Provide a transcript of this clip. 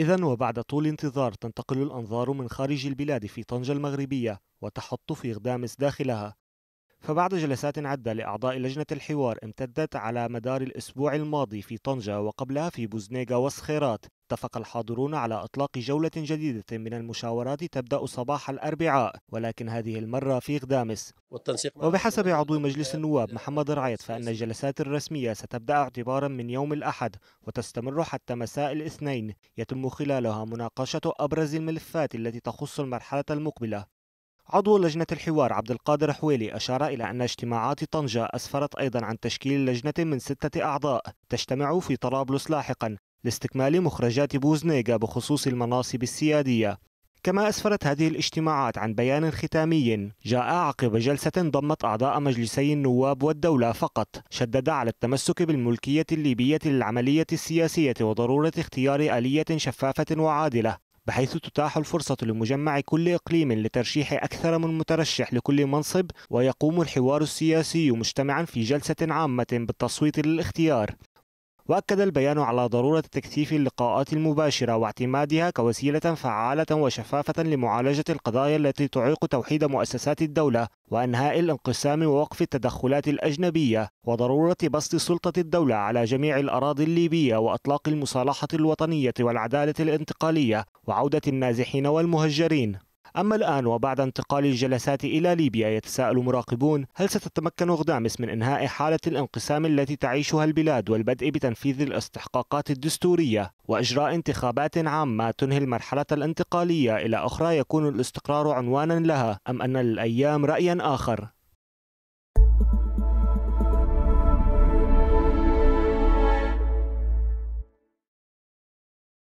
إذا وبعد طول انتظار تنتقل الأنظار من خارج البلاد في طنجة المغربية وتحط في غدامس داخلها فبعد جلسات عدة لأعضاء لجنة الحوار امتدت على مدار الأسبوع الماضي في طنجة وقبلها في بوزنيغا وسخيرات اتفق الحاضرون على إطلاق جولة جديدة من المشاورات تبدأ صباح الأربعاء ولكن هذه المرة في غدامس وبحسب عضو مجلس النواب محمد رعيت فإن الجلسات الرسمية ستبدأ اعتبارا من يوم الأحد وتستمر حتى مساء الاثنين يتم خلالها مناقشة أبرز الملفات التي تخص المرحلة المقبلة عضو لجنة الحوار عبد القادر حويلي أشار إلى أن اجتماعات طنجة أسفرت أيضا عن تشكيل لجنة من ستة أعضاء تجتمع في طرابلس لاحقا لاستكمال مخرجات بوزنيغا بخصوص المناصب السيادية كما أسفرت هذه الاجتماعات عن بيان ختامي جاء عقب جلسة ضمت أعضاء مجلسي النواب والدولة فقط شدد على التمسك بالملكية الليبية للعملية السياسية وضرورة اختيار آلية شفافة وعادلة بحيث تتاح الفرصة لمجمع كل إقليم لترشيح أكثر من مترشح لكل منصب ويقوم الحوار السياسي مجتمعا في جلسة عامة بالتصويت للاختيار وأكد البيان على ضرورة تكثيف اللقاءات المباشرة واعتمادها كوسيلة فعالة وشفافة لمعالجة القضايا التي تعيق توحيد مؤسسات الدولة وإنهاء الانقسام ووقف التدخلات الأجنبية وضرورة بسط سلطة الدولة على جميع الأراضي الليبية وأطلاق المصالحة الوطنية والعدالة الانتقالية وعودة النازحين والمهجرين أما الآن وبعد انتقال الجلسات إلى ليبيا يتساءل مراقبون هل ستتمكن غدامس من إنهاء حالة الانقسام التي تعيشها البلاد والبدء بتنفيذ الاستحقاقات الدستورية وإجراء انتخابات عامة تنهي المرحلة الانتقالية إلى أخرى يكون الاستقرار عنوانا لها أم أن الأيام رأيا آخر